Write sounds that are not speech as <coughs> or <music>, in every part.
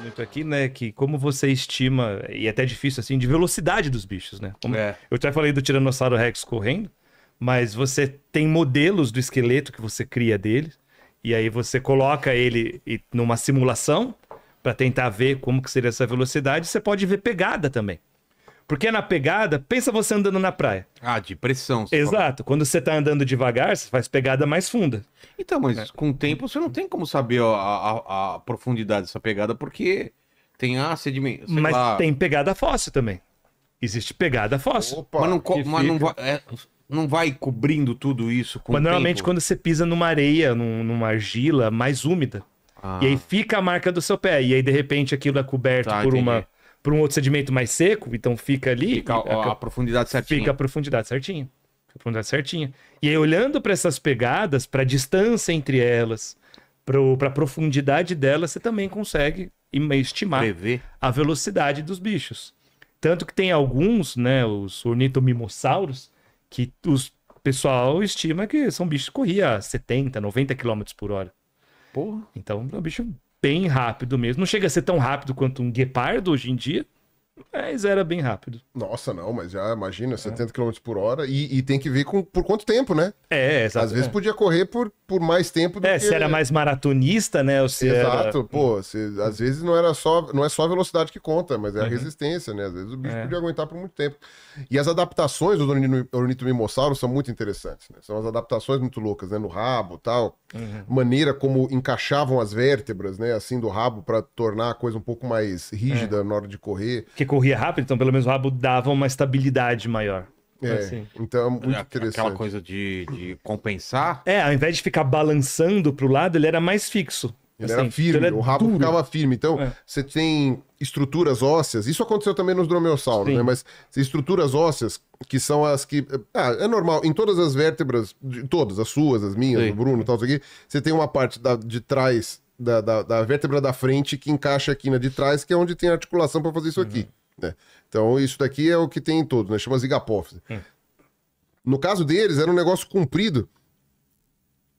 muito aqui, né? Que como você estima, e é até difícil assim, de velocidade dos bichos, né? Como, é. Eu até falei do Tiranossauro Rex correndo, mas você tem modelos do esqueleto que você cria dele, e aí você coloca ele numa simulação para tentar ver como que seria essa velocidade. Você pode ver pegada também. Porque é na pegada, pensa você andando na praia. Ah, de pressão. Exato. Fala. Quando você tá andando devagar, você faz pegada mais funda. Então, mas é. com o tempo você não tem como saber a, a, a profundidade dessa pegada, porque tem a sedimento. Mas lá... tem pegada fóssil também. Existe pegada fóssil. Opa, mas não, mas não vai, é, não vai cobrindo tudo isso com Mas normalmente tempo. quando você pisa numa areia, num, numa argila mais úmida, ah. e aí fica a marca do seu pé, e aí de repente aquilo é coberto tá, por entendi. uma para um outro sedimento mais seco, então fica ali. Fica a, a profundidade certinha. Fica a profundidade certinha. A profundidade certinha. E aí, olhando para essas pegadas, para a distância entre elas, para a profundidade delas, você também consegue estimar Prever. a velocidade dos bichos. Tanto que tem alguns, né, os ornitomimossauros, que os pessoal estima que são bichos que corriam 70, 90 km por hora. Porra. Então, é um bicho bem rápido mesmo. Não chega a ser tão rápido quanto um guepardo hoje em dia, mas era bem rápido. Nossa, não, mas já imagina, 70 é. km por hora e, e tem que ver com, por quanto tempo, né? É, é exato. Às vezes é. podia correr por, por mais tempo do é, que... se era mais maratonista, né? Ou se exato, era... pô, se, às uhum. vezes não era só, não é só a velocidade que conta, mas é a uhum. resistência, né? Às vezes o bicho é. podia aguentar por muito tempo. E as adaptações do Mimossauro são muito interessantes, né? São as adaptações muito loucas, né? No rabo tal, uhum. maneira como encaixavam as vértebras, né? Assim, do rabo para tornar a coisa um pouco mais rígida é. na hora de correr. Que corria rápido, então pelo menos o rabo dava uma estabilidade maior. É, então, assim. então é muito interessante. Aquela coisa de, de, compensar. É, ao invés de ficar balançando pro lado, ele era mais fixo. Ele assim, era então firme, então ele é o rabo duro. ficava firme. Então, é. você tem estruturas ósseas, isso aconteceu também nos dromeossauros, né? Mas estruturas ósseas, que são as que. Ah, é normal, em todas as vértebras, todas, as suas, as minhas, Sim. do Bruno e tal, isso aqui, você tem uma parte da, de trás da, da, da, vértebra da frente que encaixa aqui na né? de trás, que é onde tem articulação para fazer isso uhum. aqui. Né? Então, isso daqui é o que tem em todo, né? chama zigapófise. Hum. No caso deles, era um negócio comprido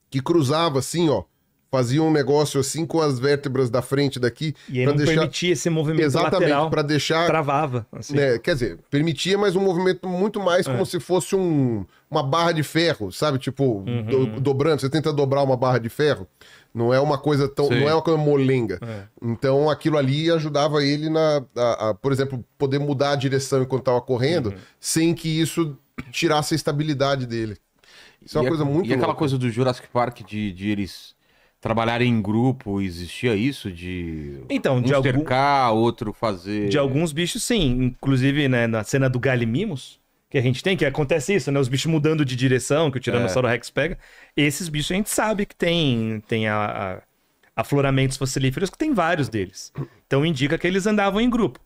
que cruzava assim, ó, fazia um negócio assim com as vértebras da frente daqui. E ele não deixar... permitia esse movimento Exatamente, lateral. para deixar... Travava. Assim. Né? Quer dizer, permitia, mas um movimento muito mais como é. se fosse um, uma barra de ferro, sabe? Tipo, uhum. do, dobrando, você tenta dobrar uma barra de ferro. Não é uma coisa tão. Sim. Não é uma coisa molenga. É. Então aquilo ali ajudava ele na. A, a, por exemplo, poder mudar a direção enquanto estava correndo, uhum. sem que isso tirasse a estabilidade dele. Isso e é uma coisa é, muito. E louca. aquela coisa do Jurassic Park de, de eles trabalhar em grupo, existia isso de então um de cercar, algum... outro fazer. De alguns bichos, sim. Inclusive, né, na cena do Galimimos, que a gente tem, que acontece isso, né? Os bichos mudando de direção, que o Tiranossauro é. Rex pega. Esses bichos a gente sabe que tem, tem a, a, afloramentos fossilíferos, que tem vários deles. Então indica que eles andavam em grupo.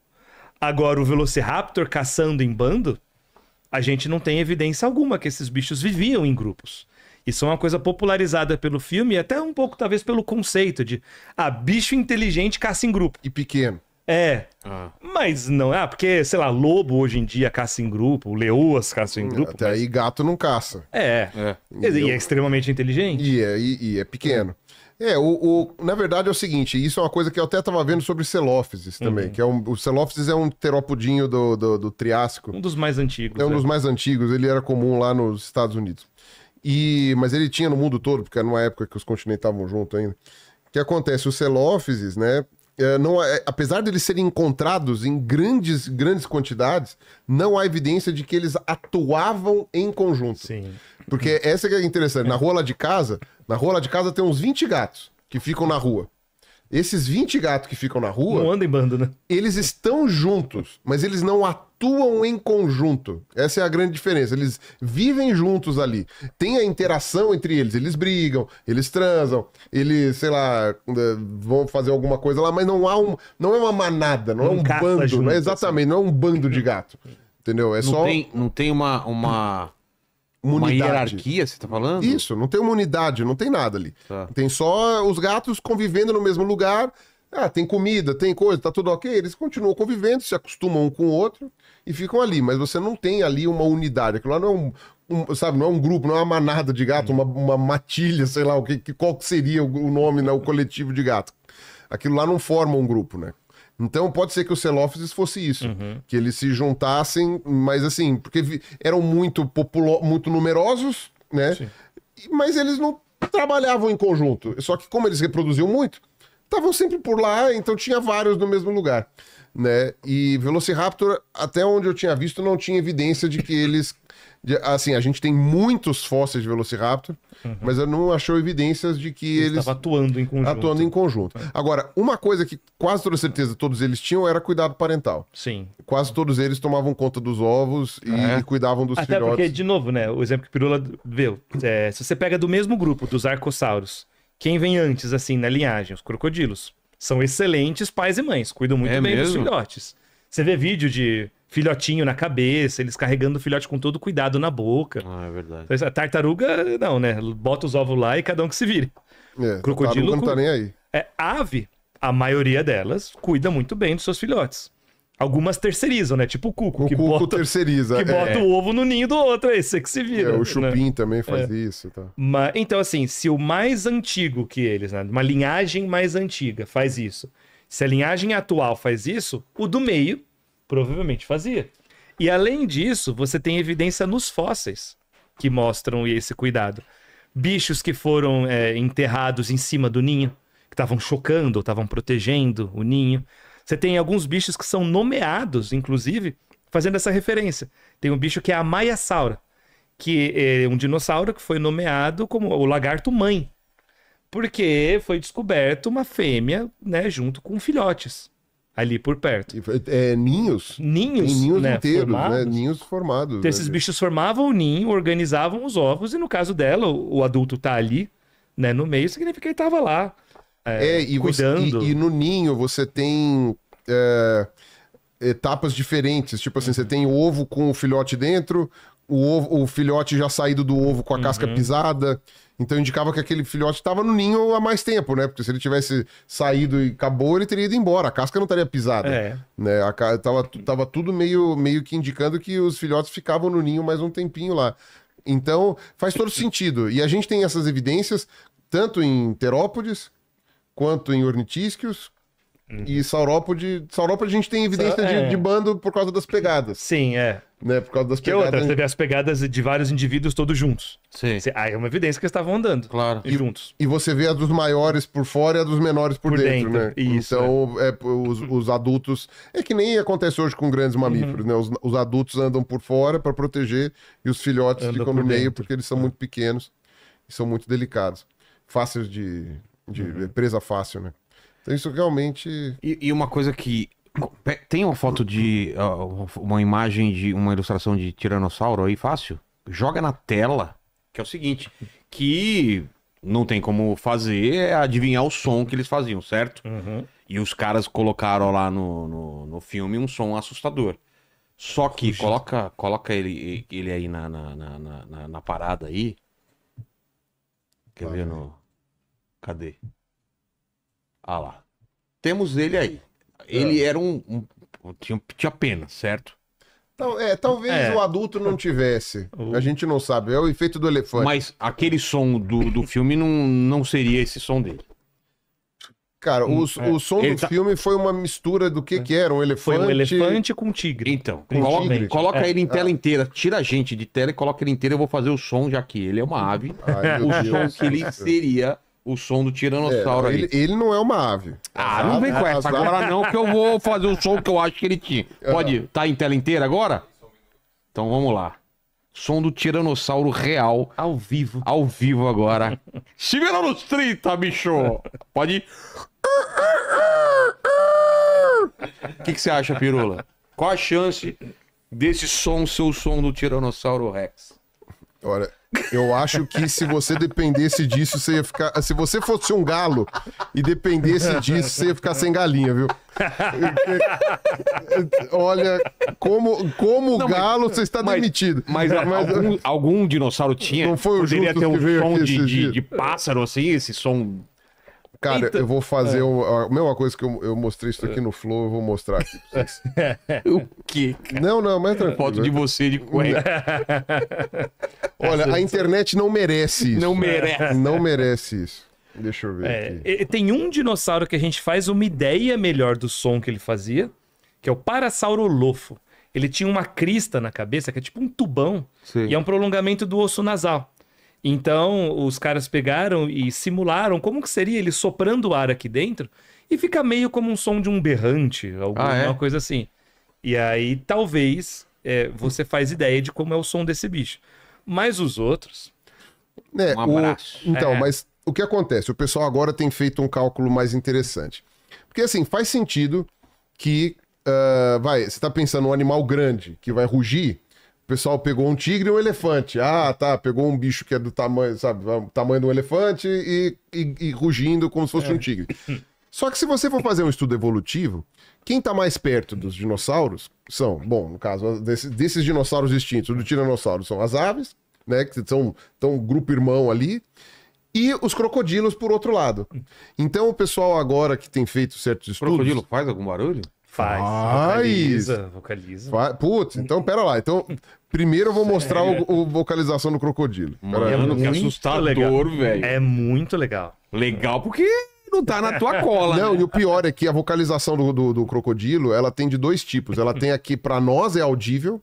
Agora, o Velociraptor caçando em bando, a gente não tem evidência alguma que esses bichos viviam em grupos. Isso é uma coisa popularizada pelo filme e até um pouco, talvez, pelo conceito de ah, bicho inteligente caça em grupo. E pequeno. É. Ah. Mas não é, ah, porque, sei lá, lobo hoje em dia caça em grupo, leoas caçam em hum, grupo. Até mas... aí gato não caça. É. é. E, e eu... é extremamente inteligente. E é, e, e é pequeno. É, o, o, na verdade é o seguinte, isso é uma coisa que eu até estava vendo sobre Celófises também, uhum. que é um, o Celófises é um teropodinho do, do, do Triássico. Um dos mais antigos. É um é. dos mais antigos, ele era comum lá nos Estados Unidos. E, mas ele tinha no mundo todo, porque era numa época que os continentes estavam juntos ainda. O que acontece? Os celófises, né? É, não, é, apesar serem encontrados em grandes, grandes quantidades, não há evidência de que eles atuavam em conjunto. Sim. Porque essa que é interessante. Na rua lá de casa, na rua lá de casa tem uns 20 gatos que ficam na rua. Esses 20 gatos que ficam na rua. Não andam em bando, né? Eles estão juntos, mas eles não atuam atuam em conjunto. Essa é a grande diferença. Eles vivem juntos ali. Tem a interação entre eles. Eles brigam, eles transam, eles, sei lá, eh, vão fazer alguma coisa lá, mas não há um, não é uma manada, não, é não é um bando, junto, não é assim. exatamente, assim. não é um bando de gato. Entendeu? É não só tem, não tem uma uma uma, uma hierarquia, você tá falando? Isso, não tem uma unidade, não tem nada ali. Tá. Tem só os gatos convivendo no mesmo lugar ah, tem comida, tem coisa, tá tudo ok. Eles continuam convivendo, se acostumam um com o outro e ficam ali. Mas você não tem ali uma unidade. Aquilo lá não é um, um sabe, não é um grupo, não é uma manada de gato, uma, uma matilha, sei lá, o que, qual seria o nome, né, o coletivo de gato. Aquilo lá não forma um grupo, né? Então pode ser que o Celófises fosse isso, uhum. que eles se juntassem, mas assim, porque eram muito, muito numerosos, né? Sim. Mas eles não trabalhavam em conjunto. Só que como eles reproduziam muito, estavam sempre por lá, então tinha vários no mesmo lugar. Né? E Velociraptor, até onde eu tinha visto, não tinha evidência de que eles. De, assim, a gente tem muitos fósseis de Velociraptor, uhum. mas eu não achou evidências de que eles. Estavam atuando em conjunto. Atuando em conjunto. É. Agora, uma coisa que quase toda certeza todos eles tinham era cuidado parental. Sim. Quase todos eles tomavam conta dos ovos e, é. cuidavam dos até filhotes. Porque, de novo, né? O exemplo que Pirula deu. É, se você pega do mesmo grupo, dos arcosauros quem vem antes, assim, na linhagem, os crocodilos. São excelentes pais e mães, cuidam muito é bem mesmo? dos filhotes. Você vê vídeo de filhotinho na cabeça, eles carregando o filhote com todo cuidado na boca. Ah, é verdade. A tartaruga, não, né? Bota os ovos lá e cada um que se vire. É, Crocodilo. Não tá nem aí. É, ave, a maioria delas cuida muito bem dos seus filhotes. Algumas terceirizam, né? Tipo o Cuco. O que Cuco bota, terceiriza. Que bota é. o ovo no ninho do outro, aí é você que se vira. É, o Chupim né? também faz é. isso. Tá. Mas, então, assim, se o mais antigo que eles, né? Uma linhagem mais antiga faz isso. Se a linhagem atual faz isso, o do meio provavelmente fazia. E além disso, você tem evidência nos fósseis que mostram esse cuidado. Bichos que foram é, enterrados em cima do ninho, que estavam chocando estavam protegendo o ninho. Você tem alguns bichos que são nomeados, inclusive, fazendo essa referência. Tem um bicho que é a Maiasaura, que é um dinossauro que foi nomeado como o lagarto mãe, porque foi descoberto uma fêmea, né, junto com filhotes ali por perto. É, ninhos? Ninhos. Tem ninhos né, inteiros, né, formados. né? Ninhos formados. Então, esses né? bichos formavam o ninho, organizavam os ovos, e no caso dela, o, o adulto tá ali, né, no meio, significa que ele tava lá é, é, e cuidando. Você, e, e, no ninho você tem é, etapas diferentes. Tipo assim, uhum. você tem o ovo com o filhote dentro, o, ovo, o filhote já saído do ovo com a uhum. casca pisada. Então indicava que aquele filhote estava no ninho há mais tempo, né? Porque se ele tivesse saído e acabou, ele teria ido embora. A casca não estaria pisada. É. Né? A, tava, tava tudo meio, meio que indicando que os filhotes ficavam no ninho mais um tempinho lá. Então faz todo sentido. E a gente tem essas evidências tanto em Terópodes quanto em ornitisquios, e uhum. Saurópode. Saurópode a gente tem evidência é. de, de, bando por causa das pegadas. Sim, é. Né? Por causa das que pegadas. Outra, você vê as pegadas de vários indivíduos todos juntos. Sim. Você, aí é uma evidência que eles estavam andando. Claro. E, juntos. E você vê a dos maiores por fora e a dos menores por, por dentro, dentro, né? Isso, então, é. é os, os, adultos. É que nem acontece hoje com grandes mamíferos, uhum. né? Os, os, adultos andam por fora para proteger e os filhotes Andam ficam no dentro. meio porque eles são muito pequenos e são muito delicados. Fáceis de de uhum. presa fácil, né? Então isso realmente. E, e, uma coisa que. Tem uma foto de. uma imagem de uma ilustração de Tiranossauro aí fácil? Joga na tela, que é o seguinte: que não tem como fazer é adivinhar o som que eles faziam, certo? Uhum. E os caras colocaram lá no, no, no, filme um som assustador. Só que coloca, coloca ele, ele aí na, na, na, na, na parada aí. Quer ver no. Cadê? Ah lá. Temos ele aí. Ele ah. era um. um tinha, tinha pena, certo? Tal, é, talvez é. o adulto não tivesse. <laughs> A gente não sabe. É o efeito do elefante. Mas aquele som do, do filme não, não seria esse som dele. Cara, o, hum, é. o som ele do tá... filme foi uma mistura do que que era? Um elefante? Foi um elefante com tigre. Então, com coloca, tigre. coloca é. ele em tela ah. inteira. Tira a gente de tela e coloca ele inteiro Eu vou fazer o som, já que ele é uma ave. Ai, o som Deus. que ele seria o som do tiranossauro é, ele, ali. Ele não é uma ave. Ah, as não vem com essa agora não, que eu vou fazer o som que eu acho que ele tinha. Pode, uhum. tá em tela inteira agora? Então vamos lá. Som do tiranossauro real. Ao vivo. Ao vivo agora. <laughs> Chegando nos 30, bicho! Pode ir. O que, que você acha, Pirula? Qual a chance desse som ser o som do Tiranossauro Rex? Olha, eu acho que se você dependesse disso, você ia ficar. Se você fosse um galo e dependesse disso, você ia ficar sem galinha, viu? Olha, como, como não, galo mas, você está demitido. Mas, mas algum, algum, dinossauro tinha? Não foi o Poderia ter um som de, de, de, pássaro assim, esse som. Cara, Eita. eu vou fazer é. a mesma coisa que eu, eu, mostrei isso aqui no Flow, eu vou mostrar aqui pra vocês. <laughs> o quê? Cara? Não, não, mas é tranquilo. Foto de né? você de coelho. <laughs> Olha, a <laughs> internet não merece isso. Não merece. <laughs> Não merece isso. Deixa eu ver. É, tem um dinossauro que a gente faz uma ideia melhor do som que ele fazia, que é o Parasaurolofo. Ele tinha uma crista na cabeça, que é tipo um tubão, Sim. e é um prolongamento do osso nasal. Então, os caras pegaram e simularam como que seria ele soprando o ar aqui dentro, e fica meio como um som de um berrante, alguma ah, é? coisa assim. E aí, talvez, é, você faz ideia de como é o som desse bicho mas os outros. É, um abraço. O... Então, é. mas o que acontece? O pessoal agora tem feito um cálculo mais interessante. Porque assim, faz sentido que. Uh, vai, você está pensando um animal grande que vai rugir, o pessoal pegou um tigre e um elefante. Ah, tá, pegou um bicho que é do tamanho, sabe, tamanho de um elefante e, e, e rugindo como se fosse é. um tigre. <laughs> Só que se você for fazer um estudo evolutivo, quem está mais perto dos dinossauros são, bom, no caso desse, desses dinossauros extintos, do tiranossauro são as aves, né, que são tão um grupo irmão ali, e os crocodilos por outro lado. Então o pessoal agora que tem feito certos estudos, o crocodilo faz algum barulho? Faz. Vocaliza, vocaliza. Fa... Putz, então pera lá. Então, primeiro eu vou mostrar o, o, vocalização do crocodilo. Mano, que assustador, velho. É muito legal. Legal porque não tá na tua cola. Não, né? e o pior é que a vocalização do, do, do crocodilo, ela tem de dois tipos. Ela tem aqui para nós é audível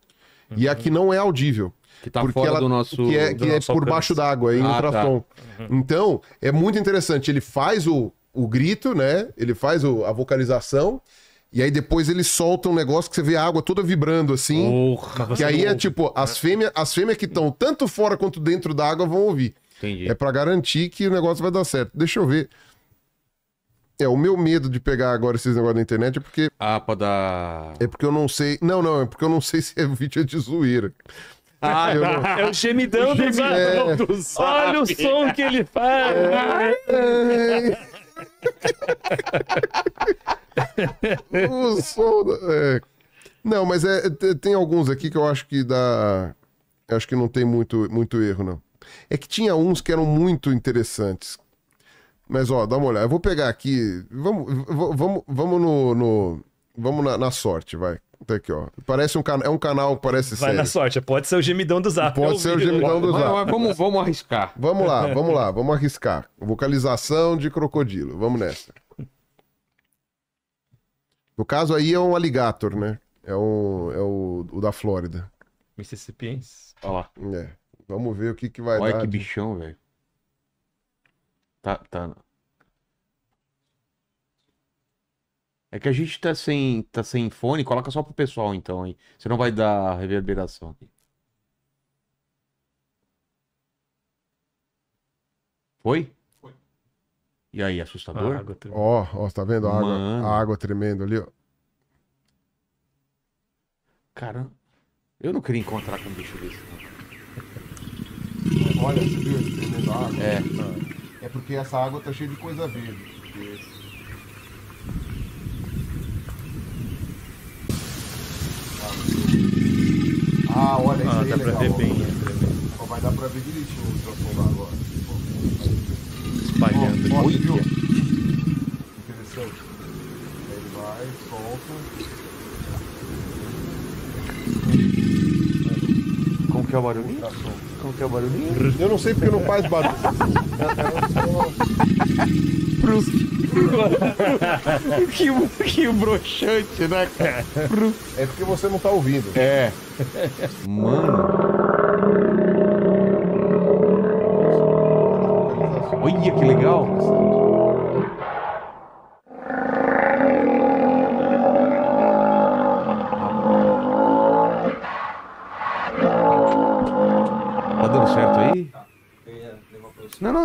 uhum. e aqui não é audível. Que tá porque fora ela, do nosso. Que é, que é por baixo d'água, em ah, tá. ultrassom. Tá. Uhum. Então, é muito interessante. Ele faz o, o grito, né? Ele faz o, a vocalização. E aí depois ele solta um negócio que você vê a água toda vibrando assim. Porra, que aí ouve, é tipo, né? as fêmeas, as fêmeas que estão tanto fora quanto dentro da água vão ouvir. Entendi. É para garantir que o negócio vai dar certo. Deixa eu ver. É, o meu medo de pegar agora esses negócios da internet é porque. Ah, pra dar. É porque eu não sei. Não, não, é porque eu não sei se é vídeo é de zoeira. Ah, tá. não... É o gemidão, do, É... do zap. Olha o som que ele faz. É... o som. É. Não, mas é, tem alguns aqui que eu acho que dá. acho que não tem muito, muito erro, não. É que tinha uns que eram muito interessantes, mas, ó, dá uma olhada. Eu vou pegar aqui. Vamos, vamos, vamos no. no vamos na, na, sorte, vai. Tá aqui, ó. Parece um canal. É um canal que parece Vai sério. na sorte, pode ser o gemidão do Zap. Pode é ser o né? gemidão do, do Zap. Mas, vamos, vamos arriscar. Vamos lá, <laughs> vamos lá, vamos arriscar. Vocalização de crocodilo. Vamos nessa. No caso aí é um alligator, né? É, o, é o, o da Flórida. Mississippiens. Ó lá. É. Vamos ver o que, que vai Olha dar. Olha que bichão, velho. Tá, tá. É que a gente tá sem, tá sem fone, coloca só pro pessoal então aí. Você não vai dar reverberação aqui. Foi? Foi. E aí, assustador? Ó, ó, tá vendo a água, a água tremendo ali, ó. Caramba. Eu não queria encontrar com um bicho desse. Olha, subiu, tremendo porque essa água está cheia de coisa verde. Ah, olha, ah, isso aí dá é Pra ver bem, ó, né? vai dar pra ver direitinho o ultrassom lá agora. Espalhando. Oh, forte, viu? Né? Interessante. Aí ele vai, solta. Como que é o barulhinho? Tá Como que é o barulhinho? Eu não sei porque não faz barulho. <laughs> Prus. <laughs> que, que broxante, né, cara? Prus. É porque você não tá ouvindo. É. Mano. Olha que legal!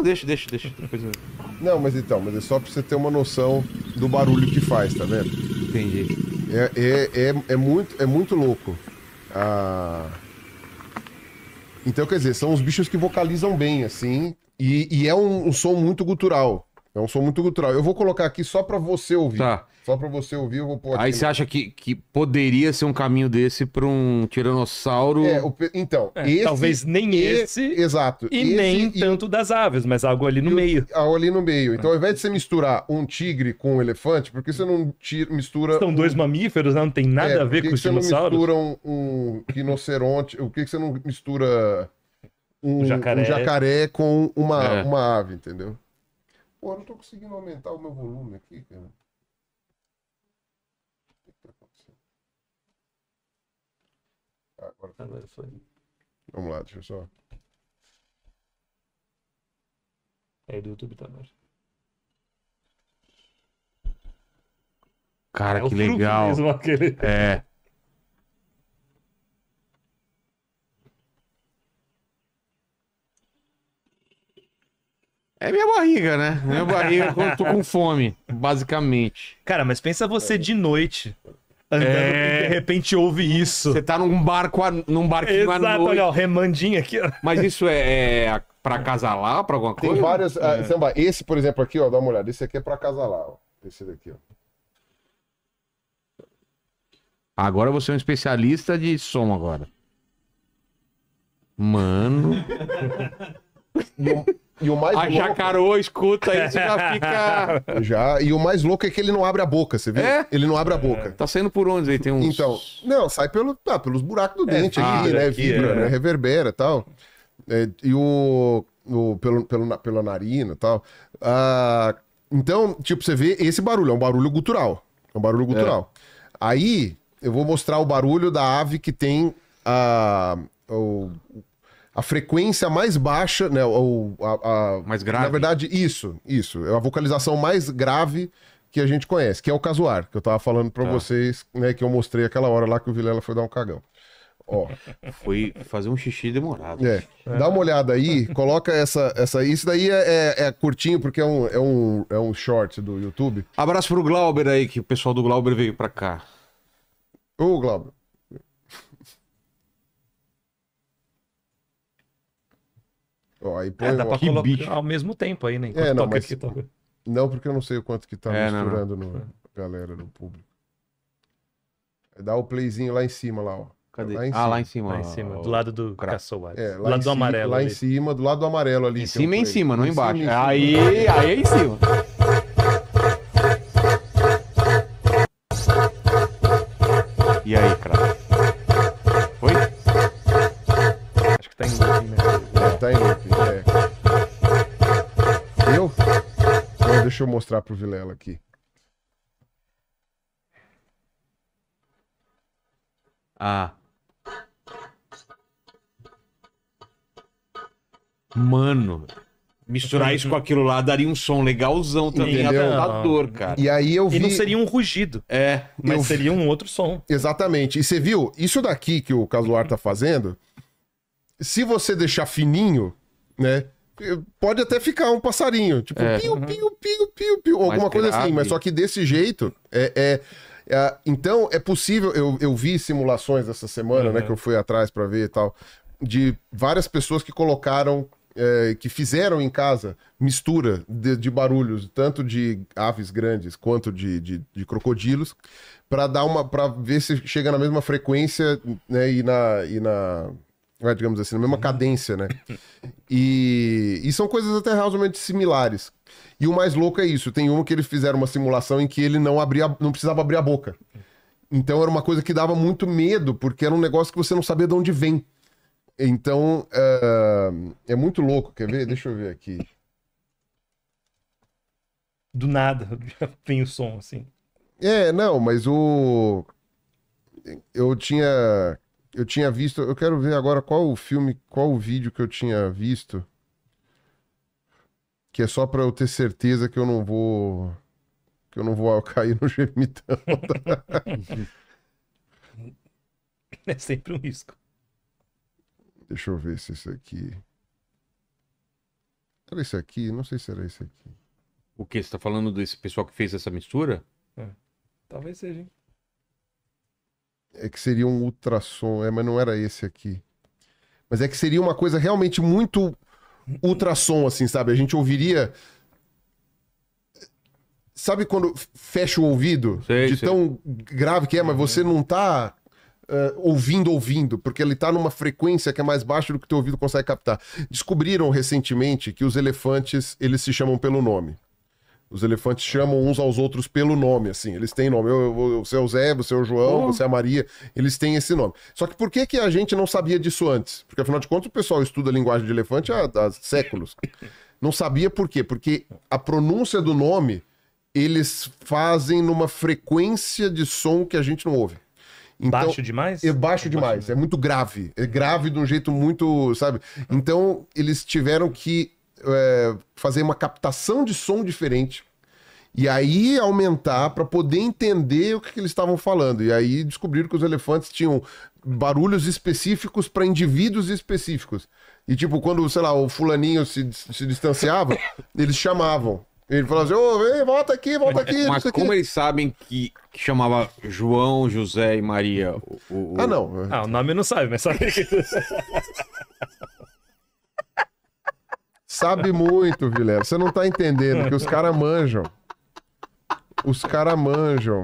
deixa, deixa, deixa. Depois eu... Não, mas então, mas é só pra você ter uma noção do barulho que faz, tá vendo? Entendi. É, é, é, é muito, é muito louco. Ah... Então, quer dizer, são os bichos que vocalizam bem, assim, e, e é um, um som muito gutural. Então sou muito cultural. Eu vou colocar aqui só para você ouvir. Tá. Só para você ouvir, eu vou pôr aqui. Aí você acha que, que poderia ser um caminho desse para um tiranossauro? É, o, então, é, esse, talvez nem esse, exato, e esse, nem e... tanto das aves, mas algo ali no meio. Algo ali no meio. Então, ao invés de você misturar um tigre com um elefante, porque você não tira, mistura São um... dois mamíferos, né? não tem nada é, a ver com os dinossauros. Por que você não mistura um, rinoceronte? Por que você não mistura um, jacaré. jacaré, com uma, é. uma ave, entendeu? Pô, não tô conseguindo aumentar o meu volume aqui, cara. O que, tá acontecendo? Ah, agora foi. Agora foi. Vamos lá, deixa eu só. É do YouTube também. Tá cara, é que legal. Mesmo, aquele... É. É minha barriga, né? É minha barriga quando eu tô com fome, basicamente. Cara, mas pensa você de noite. Andando é... e de repente ouve isso. Você tá num barco, a... num barquinho Exato, à noite. olha, ó, remandinho aqui, ó. Mas isso é, é pra acasalar, pra alguma coisa? Tem vários. Ah, é. esse, por exemplo, aqui, ó, dá uma olhada. Esse aqui é pra acasalar, ó. Esse daqui, ó. Agora você é um especialista de som agora. Mano. <laughs> E o mais a louco... Jacarô escuta isso já fica. <laughs> Já. E o mais louco é que ele não abre a boca, você vê? É? Ele não abre a boca. Tá saindo por onde aí? Tem uns. Então, não, sai pelo, ah, pelos buracos do é, dente aqui, né? Aqui, Vibra, é. né? Reverbera e tal. É, e o. o pelo, pelo, pela narina e tal. Ah, então, tipo, você vê esse barulho, é um barulho gutural. É um barulho gutural. É. Aí, eu vou mostrar o barulho da ave que tem a. O, a frequência mais baixa, né? Ou a, a, mais grave. Na verdade, isso, isso. É a vocalização mais grave que a gente conhece, que é o casuar, que eu tava falando para tá. vocês, né? Que eu mostrei aquela hora lá que o Vilela foi dar um cagão. Ó. <laughs> Foi fazer um xixi demorado. É. é. Dá uma olhada aí, coloca essa. essa isso daí é, é, é, curtinho, porque é um, é, um, é um short do YouTube. Abraço pro Glauber aí, que o pessoal do Glauber veio pra cá. Ô, Glauber. Ó, aí põe, é, dá pra colocar bicho. ao mesmo tempo aí, né? é, não, toca mas... aqui, toca. Não, porque eu não sei o quanto que tá é, misturando não, não. no galera, no público. Dá o playzinho lá em cima, lá, ó. Cadê? Lá ah, cima. lá em cima. Lá em cima, ó, do lado do cra... caçoado. É, lá do lado do amarelo. Lá ali. em cima, do lado do amarelo ali. Em é cima é em cima, não em embaixo. Cima, aí, aí é em cima. Deixa eu mostrar pro Vilela aqui. Ah. Mano, misturar isso com aquilo lá daria um som legalzão também, Entendeu? cara. E aí eu vi... E não seria um rugido. É, mas eu... seria um outro som. Exatamente. E você viu? Isso daqui que o Casuar tá fazendo, se você deixar fininho, né? Pode até ficar um passarinho, tipo, é. piu, uhum. piu, piu, piu, piu, alguma coisa assim, mas só que desse jeito é, é, é. então é possível, eu, eu vi simulações essa semana, né, uhum. né, que eu fui atrás para ver e tal, de várias pessoas que colocaram é, que fizeram em casa mistura de, de, barulhos, tanto de aves grandes quanto de, de, de crocodilos, para dar uma. para ver se chega na mesma frequência né, e na. E na vai digamos assim, na mesma cadência, né? E, e são coisas até razoavelmente similares. E o mais louco é isso: tem uma que eles fizeram uma simulação em que ele não, abria, não precisava abrir a boca. Então era uma coisa que dava muito medo, porque era um negócio que você não sabia de onde vem. Então uh, é muito louco. Quer ver? Deixa eu ver aqui. Do nada <laughs> vem o som, assim. É, não, mas o. Eu tinha eu tinha visto. Eu quero ver agora qual o filme, qual o vídeo que eu tinha visto. Que é só pra eu ter certeza que eu não vou. Que eu não vou <laughs> cair no gemitão. <laughs> é sempre um risco. Deixa eu ver se isso aqui. Era esse aqui? Não sei se era esse aqui. O que? Você tá falando desse pessoal que fez essa mistura? É. Talvez seja, hein? é que seria um ultrassom, é, mas não era esse aqui. Mas é que seria uma coisa realmente muito ultrassom, assim, sabe? A gente ouviria. Sabe quando fecha o ouvido? Sei, de sei. tão grave que é, mas você não tá uh, ouvindo, ouvindo, porque ele tá numa frequência que é mais baixa do que o teu ouvido consegue captar. Descobriram recentemente que os elefantes, eles se chamam pelo nome. Os elefantes chamam uns aos outros pelo nome, assim. Eles têm nome. Eu, eu, você é o Zé, você é o João, uhum. você é a Maria. Eles têm esse nome. Só que por que, que a gente não sabia disso antes? Porque, afinal de contas, o pessoal estuda a linguagem de elefante há, há séculos. Não sabia por quê? Porque a pronúncia do nome eles fazem numa frequência de som que a gente não ouve. Então, baixo demais? É baixo é demais, é muito grave. É grave de um jeito muito, sabe? Então, eles tiveram que é, fazer uma captação de som diferente e aí aumentar para poder entender o que, que eles estavam falando. E aí descobriram que os elefantes tinham barulhos específicos para indivíduos específicos. E tipo, quando, sei lá, o fulaninho se, se distanciava, <coughs> eles chamavam. Ele falava assim, ô, vem, volta aqui, volta aqui. Mas como eles sabem que, que, chamava João, José e Maria? O, o... Ah, não. Ah, o nome não sabe, mas sabe que... <laughs> Sabe muito, Vilela. Você não tá entendendo que os caras manjam. Os caras manjam.